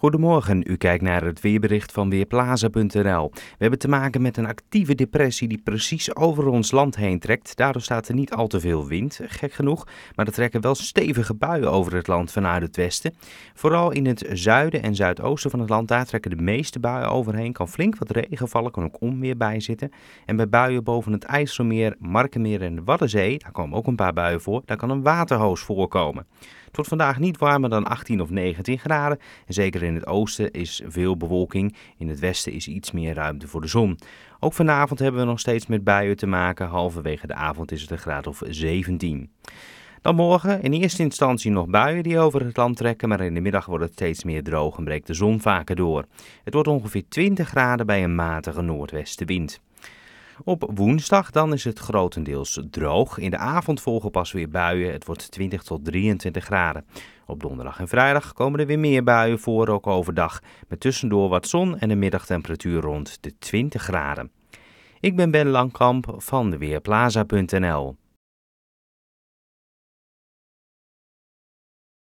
Goedemorgen, u kijkt naar het weerbericht van Weerplaza.nl. We hebben te maken met een actieve depressie die precies over ons land heen trekt. Daardoor staat er niet al te veel wind, gek genoeg, maar er trekken wel stevige buien over het land vanuit het westen. Vooral in het zuiden en zuidoosten van het land, daar trekken de meeste buien overheen. Kan flink wat regen vallen, kan ook onweer bij zitten. En bij buien boven het IJsselmeer, Markenmeer en de Waddenzee, daar komen ook een paar buien voor, daar kan een waterhoos voorkomen. Het wordt vandaag niet warmer dan 18 of 19 graden. En zeker in het oosten is veel bewolking. In het westen is iets meer ruimte voor de zon. Ook vanavond hebben we nog steeds met buien te maken. Halverwege de avond is het een graad of 17. Dan morgen in eerste instantie nog buien die over het land trekken, maar in de middag wordt het steeds meer droog en breekt de zon vaker door. Het wordt ongeveer 20 graden bij een matige noordwestenwind. Op woensdag dan is het grotendeels droog. In de avond volgen pas weer buien. Het wordt 20 tot 23 graden. Op donderdag en vrijdag komen er weer meer buien voor, ook overdag. Met tussendoor wat zon en een middagtemperatuur rond de 20 graden. Ik ben Ben Langkamp van Weerplaza.nl.